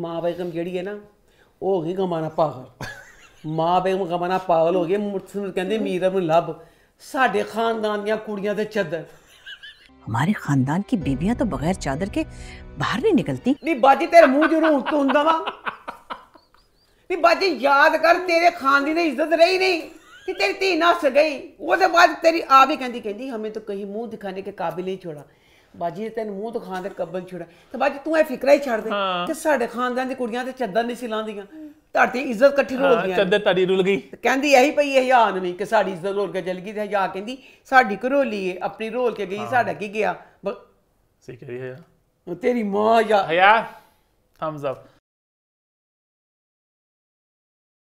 माँ बेगम जेह्ड़ी ऐ ना ओह् हो गई गमाना पागल माँ बेगम गमाना पागल हो गए कहते मीर अबन साढ़े खानदान दियाँ कुड़ियाँ ते चादर हमारे खानदान की बीवियां तो बगैर चादर के बाहर नहीं निकलती नहीं बाजी तेरे मुंह जरूर तो होंदा वा नहीं बाजी याद कर तेरे खानदी ने इज्जत रही नहीं कि तेरी धी नस गई वो तो बाद तेरी आप भी कहती कहती हमें तो कहीं मुंह दिखाने के काबिल नहीं छोड़ा ਬਾਜੀ ਤੇ ਤੈਨੂੰ ਮੂੰਹ ਦਿਖਾਣ ਦੇ ਕੱਬਲ ਛੁੜਾ ਤੇ ਬਾਜੀ ਤੂੰ ਇਹ ਫਿਕਰਾ ਹੀ ਛੱਡ ਦੇ ਕਿ ਸਾਡੇ ਖਾਨਦਾਨ ਦੀ ਕੁੜੀਆਂ ਤੇ ਚੱਦਰ ਨਹੀਂ ਸਿਲਾਉਂਦੀਆਂ ਧਰਤੀ ਇੱਜ਼ਤ ਇਕੱਠੀ ਹੋ ਗਈ ਚੱਦਰ ਤੜੀ ਰੁਲ ਗਈ ਕਹਿੰਦੀ ਇਹੀ ਪਈ ਇਹ ਯਾਨ ਨਹੀਂ ਕਿ ਸਾਡੀ ਇੱਜ਼ਤ ਰੋਲ ਕੇ ਚੱਲ ਗਈ ਤੇ ਯਾ ਕਹਿੰਦੀ ਸਾਡੀ ਘਰੋਲੀ ਏ ਆਪਣੀ ਰੋਲ ਕੇ ਗਈ ਸਾਡਾ ਕੀ ਗਿਆ ਸਹੀ ਕਹੀ ਹੈ ਤੇਰੀ ਮਾਂ ਯਾ ਹਯਾ ਥੰਬਸ ਅਪ